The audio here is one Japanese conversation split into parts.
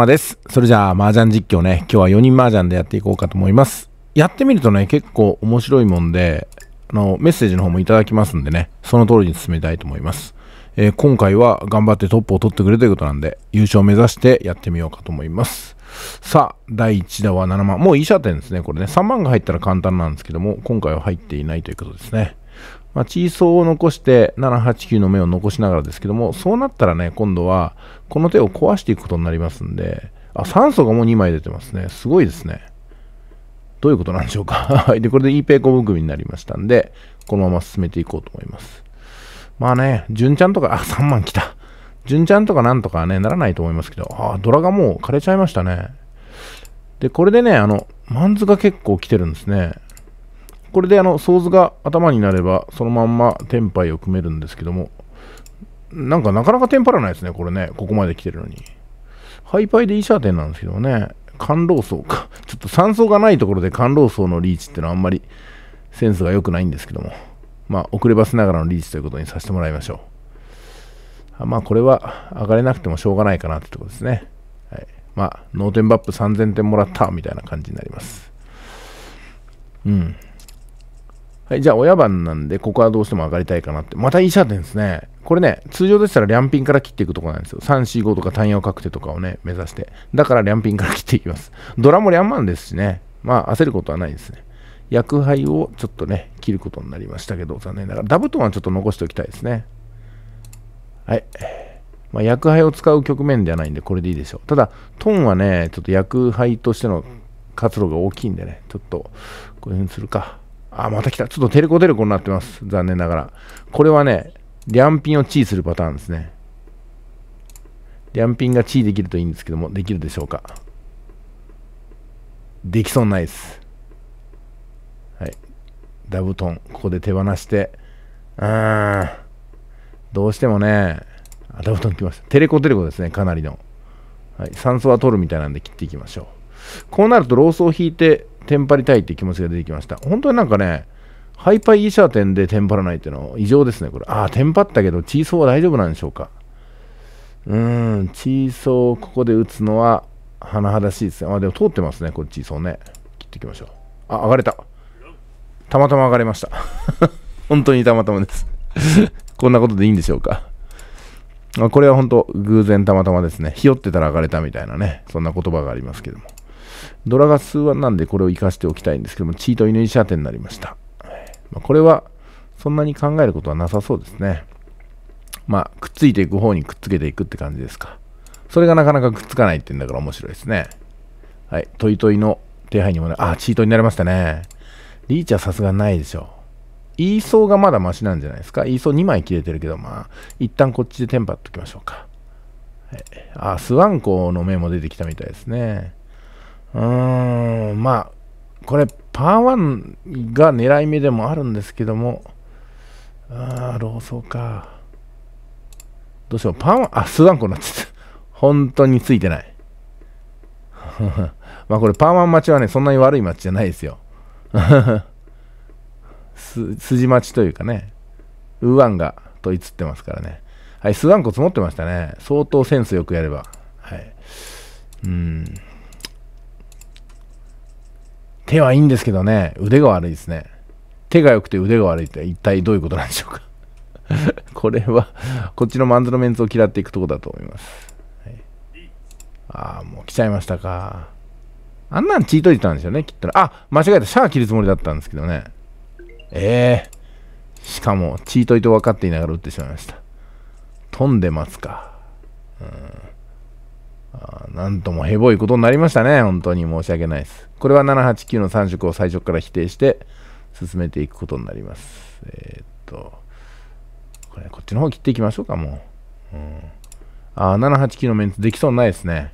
島です。それじゃあ、麻雀実況ね、今日は4人麻雀でやっていこうかと思います。やってみるとね、結構面白いもんで、あの、メッセージの方もいただきますんでね、その通りに進めたいと思います。えー、今回は頑張ってトップを取ってくれということなんで、優勝目指してやってみようかと思います。さあ、第1打は7万。もういい射点ですね、これね。3万が入ったら簡単なんですけども、今回は入っていないということですね。まあ、チーソーを残して、7、8、9の目を残しながらですけども、そうなったらね、今度は、この手を壊していくことになりますんで、あ、酸素がもう2枚出てますね。すごいですね。どういうことなんでしょうか。はい。で、これで E ペーコブ組になりましたんで、このまま進めていこうと思います。まあね、純ちゃんとか、あ、3万来た。純ちゃんとかなんとかね、ならないと思いますけど、あ、ドラがもう枯れちゃいましたね。で、これでね、あの、マンズが結構来てるんですね。これであのソーズが頭になれば、そのまんまテンパイを組めるんですけども、なんかなかなかテンパらないですね、これね、ここまで来てるのに。ハイパイでイシャーテンなんですけどね、甘露層か。ちょっと酸素がないところで甘露層のリーチってのはあんまりセンスが良くないんですけども、まあ、遅ればせながらのリーチということにさせてもらいましょう。まあ、これは上がれなくてもしょうがないかなってとこですね。はい、まあ、ノーテンバップ3000点もらったみたいな感じになります。うん。はい、じゃあ親番なんで、ここはどうしても上がりたいかなって。また医者点ですね。これね、通常でしたら両ンから切っていくとこなんですよ。3、4、5とか単を確定とかをね、目指して。だから両ンから切っていきます。ドラも両万ですしね。まあ、焦ることはないですね。薬杯をちょっとね、切ることになりましたけど、残念ながら。ダブトンはちょっと残しておきたいですね。はい。まあ、薬杯を使う局面ではないんで、これでいいでしょう。ただ、トンはね、ちょっと薬杯としての活路が大きいんでね、ちょっと、こういうふうにするか。あ、また来た。ちょっとテレコテレコになってます。残念ながら。これはね、リャンピンをチーするパターンですね。リャンピンがチーできるといいんですけども、できるでしょうか。できそうないです。はい。ダブトン、ここで手放して、うーん。どうしてもね、あ、ダブトン来ました。テレコテレコですね、かなりの。はい。酸素は取るみたいなんで切っていきましょう。こうなると、ロースを引いて、テンパりたいって気持ちが出てきました。本当になんかね、ハイパイイシャー店でテンパらないっていうのは異常ですね、これ。ああ、テンパったけど、チーソーは大丈夫なんでしょうか。うーん、チーソーをここで打つのは、甚だしいですね。あ、でも通ってますね、これチーソーね。切っていきましょう。あ、上がれた。たまたま上がれました。本当にたまたまです こんなことでいいんでしょうか。これは本当、偶然たまたまですね。ひよってたら上がれたみたいなね、そんな言葉がありますけども。ドラが数腕なんでこれを活かしておきたいんですけども、チートイヌイシャテになりました。まあ、これはそんなに考えることはなさそうですね。まあ、くっついていく方にくっつけていくって感じですか。それがなかなかくっつかないってんだから面白いですね。はい、トイトイの手配にもな、あ、チートになりましたね。リーチはさすがないでしょう。イーソーがまだマシなんじゃないですか。イーソー2枚切れてるけど、まあ、一旦こっちでテンパっときましょうか。はい、あ、スワンコの目も出てきたみたいですね。うーん、まあ、これ、パー1が狙い目でもあるんですけども、ああ、ローソーか。どうしよう、パー1、あ、スワンコになっちゃった。本当についてない。まあこれ、パー1ン待ちはね、そんなに悪い町じゃないですよ。す、筋待ちというかね、ウーワンがといつってますからね。はい、スワンコ積もってましたね。相当センスよくやれば。はい。うん。手はいいんですけどね、腕が悪いですね。手が良くて腕が悪いって一体どういうことなんでしょうか これは、こっちのマンズのメンツを嫌っていくとこだと思います。はい、ああ、もう来ちゃいましたか。あんなんチートいてたんですよね、きっと。あ、間違えた。シャア切るつもりだったんですけどね。ええー、しかも、チートいと分かっていながら打ってしまいました。飛んでますか。うんあなんともヘボいことになりましたね。本当に申し訳ないです。これは789の3色を最初から否定して進めていくことになります。えー、っと、これこっちの方切っていきましょうか、もう。うん、ああ、789のメンツできそうにないですね。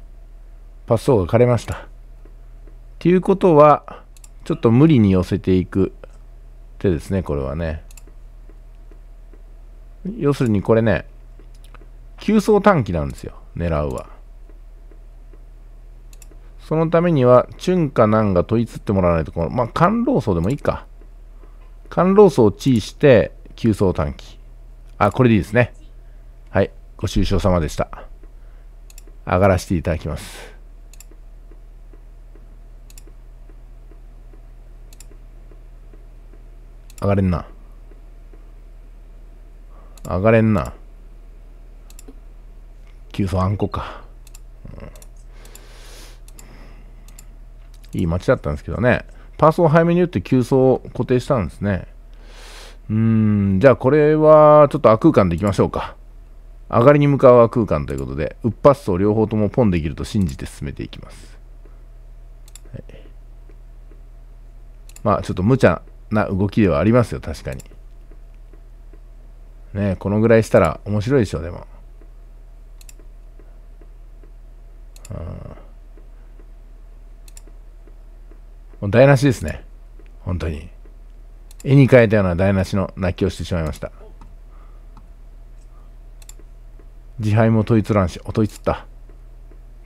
パス層が枯れました。っていうことは、ちょっと無理に寄せていく手ですね、これはね。要するにこれね、急走短期なんですよ、狙うは。そのためには、チュンかなんか問いつってもらわないところ、まあ、官老層でもいいか。官老層を地位して、急層短期。あ、これでいいですね。はい。ご愁傷様でした。上がらせていただきます。上がれんな。上がれんな。急層あんこか。いい街だったんですけどね。パースを早めに打って急走を固定したんですね。うーん、じゃあこれはちょっと悪空間でいきましょうか。上がりに向かう悪空間ということで、ウッパスを両方ともポンできると信じて進めていきます。はい、まあちょっと無茶な動きではありますよ、確かに。ねこのぐらいしたら面白いでしょ、でも。うんもう台無しですね。本当に。絵に描いたような台無しの泣きをしてしまいました。自敗も問いつらんし、お問いつった。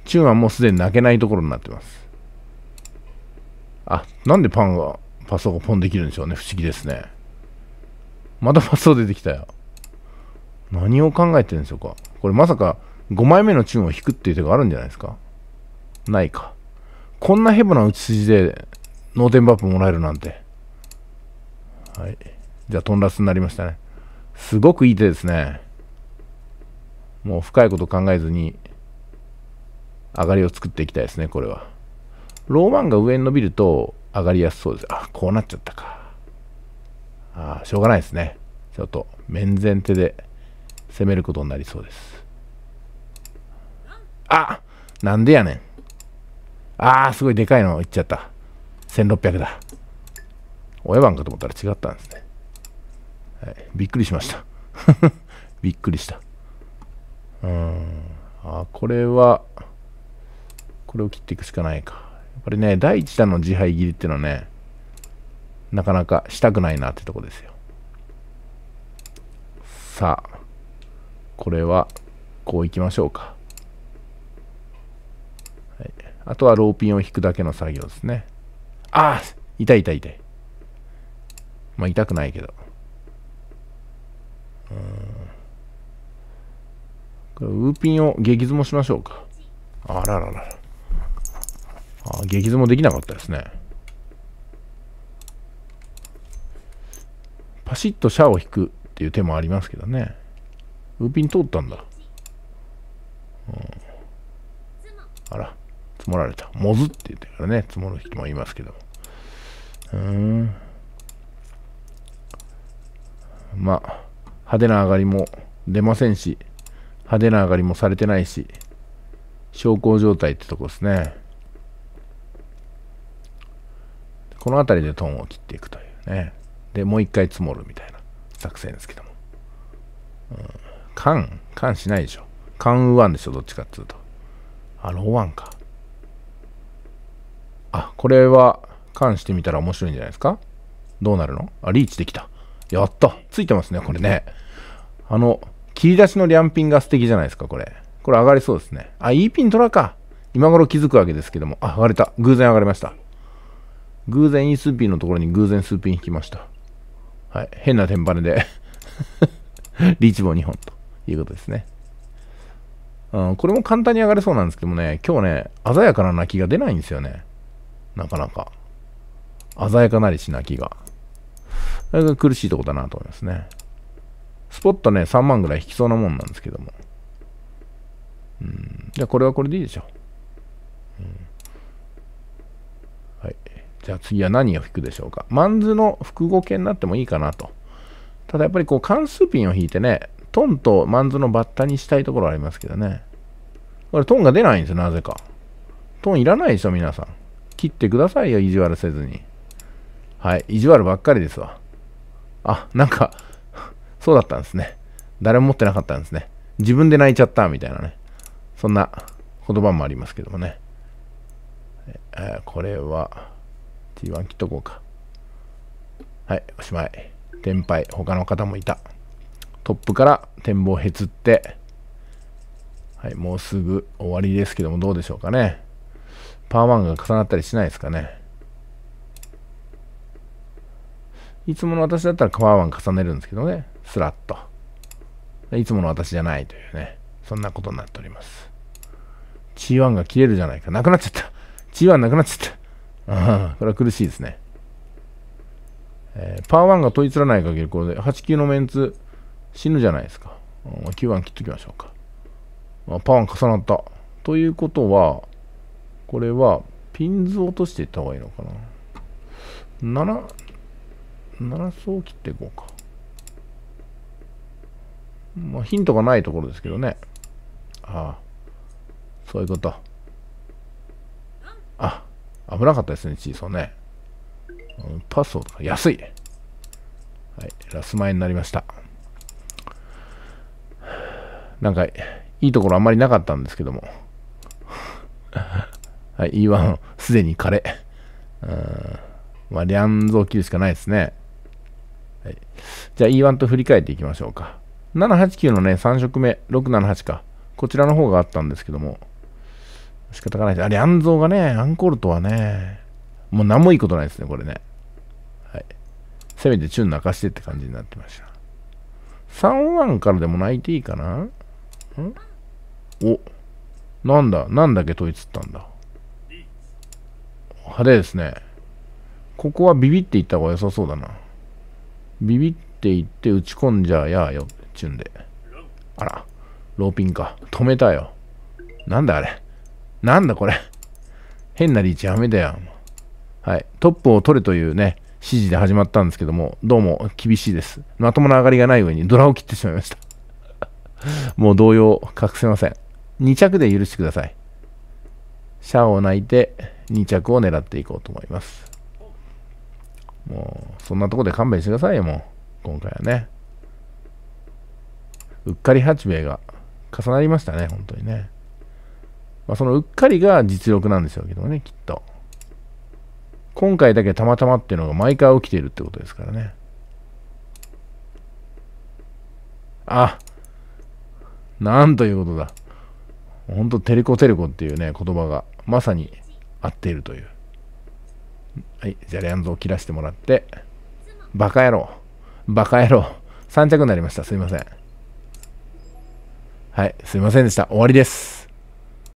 チュンはもうすでに泣けないところになってます。あ、なんでパンが、パソがポンできるんでしょうね。不思議ですね。またパソ出てきたよ。何を考えてるんでしょうか。これまさか5枚目のチュンを引くっていう手があるんじゃないですかないか。こんなヘボな打ち筋で脳天バップもらえるなんて。はい。じゃあ、トンラスになりましたね。すごくいい手ですね。もう深いこと考えずに、上がりを作っていきたいですね、これは。ローマンが上に伸びると、上がりやすそうです。あ、こうなっちゃったか。ああ、しょうがないですね。ちょっと、面前手で攻めることになりそうです。あなんでやねん。ああ、すごいでかいのいっちゃった。1600だ。親番かと思ったら違ったんですね。はい、びっくりしました。びっくりした。うん。あ、これは、これを切っていくしかないか。やっぱりね、第1弾の自敗切りっていうのはね、なかなかしたくないなってとこですよ。さあ、これは、こういきましょうか。はい、あとはローピンを引くだけの作業ですね。あ痛い痛い痛い。まあ痛くないけど。うん。ウーピンを激相もしましょうか。あらららああ、激相もできなかったですね。パシッとシャアを引くっていう手もありますけどね。ウーピン通ったんだ。うん。あら。積もられた。モズって言ってからね、積もる人もいますけども。うん。まあ、派手な上がりも出ませんし、派手な上がりもされてないし、小康状態ってとこですね。この辺りでトンを切っていくというね。で、もう一回積もるみたいな作戦ですけども。うん、缶、缶しないでしょ。缶ウワンでしょ、どっちかっつうと。あ、ローワンか。あ、これは、関してみたら面白いんじゃないですかどうなるのあ、リーチできた。やった。ついてますね、これね。あの、切り出しのリャンピンが素敵じゃないですか、これ。これ上がりそうですね。あ、E ピン取らか。今頃気づくわけですけども。あ、上がれた。偶然上がりました。偶然イスーピンのところに偶然スーピン引きました。はい。変なテンパネで リーチ棒2本ということですね。うん、これも簡単に上がれそうなんですけどもね、今日ね、鮮やかな泣きが出ないんですよね。なかなか、鮮やかなりしなきが、それが苦しいとこだなと思いますね。スポットね、3万ぐらい引きそうなもんなんですけども。うん、じゃあこれはこれでいいでしょう。うんはい、じゃあ次は何を引くでしょうか。マンズの複合形になってもいいかなと。ただやっぱりこう関数ピンを引いてね、トンとマンズのバッタにしたいところありますけどね。これトンが出ないんですよ、なぜか。トンいらないでしょ、皆さん。切ってくださいよ、意地悪せずに。はい、意地悪ばっかりですわ。あ、なんか そうだったんですね。誰も持ってなかったんですね。自分で泣いちゃった、みたいなね。そんな言葉もありますけどもね。えー、これは、T1 切っとこうか。はい、おしまい。天敗、他の方もいた。トップから展望へつって、はい、もうすぐ終わりですけども、どうでしょうかね。パーマンが重なったりしないですかね。いつもの私だったらパーマン重ねるんですけどね、スラッと。いつもの私じゃないというね、そんなことになっております。G1 が切れるじゃないか。なくなっちゃった。G1 なくなっちゃった。ああ、これは苦しいですね。えー、パー1が問いつらない限り、これで8級のメンツ死ぬじゃないですか。うん、切っときましょうか。あパー1重なった。ということは、これは、ピンズ落としていった方がいいのかな。7、7層切っていこうか。まあ、ヒントがないところですけどね。ああ。そういうこと。あ、危なかったですね、チーソンね。パスを、安い。はい、ラス前になりました。なんか、いいところあんまりなかったんですけども。はい、E1、すでに枯れ。うん。まあ、リャンゾ切るしかないですね。はい、じゃあ E1 と振り返っていきましょうか。789のね、3色目、678か。こちらの方があったんですけども、仕方がないです。あれ、安蔵がね、アンコールとはね、もう何もいいことないですね、これね。はい。せめてチューン泣かしてって感じになってました。3ンからでも泣いていいかなんおなんだ、なんだけ問いつったんだ。派手ですね。ここはビビっていった方が良さそうだな。ビビっていって打ち込んじゃやーよ、ちゅんで。あら、ローピンか。止めたよ。なんだあれ。なんだこれ。変なリーチやめだよ。はい。トップを取れというね、指示で始まったんですけども、どうも厳しいです。まともな上がりがない上にドラを切ってしまいました。もう動揺隠せません。2着で許してください。シャアを泣いて、2着を狙っていこうと思います。もう、そんなとこで勘弁してくださいよ、もう。今回はね。うっかり8衛が重なりましたね、本当にね。まあ、そのうっかりが実力なんでしょうけどね、きっと。今回だけたまたまっていうのが毎回起きてるってことですからね。あなんということだ。ほんと、テレコテレコっていうね、言葉が、まさに合っているという。はい、じゃあレアンズを切らしてもらって、バカ野郎、バカ野郎、3着になりました。すいません。はい、すいませんでした。終わりです。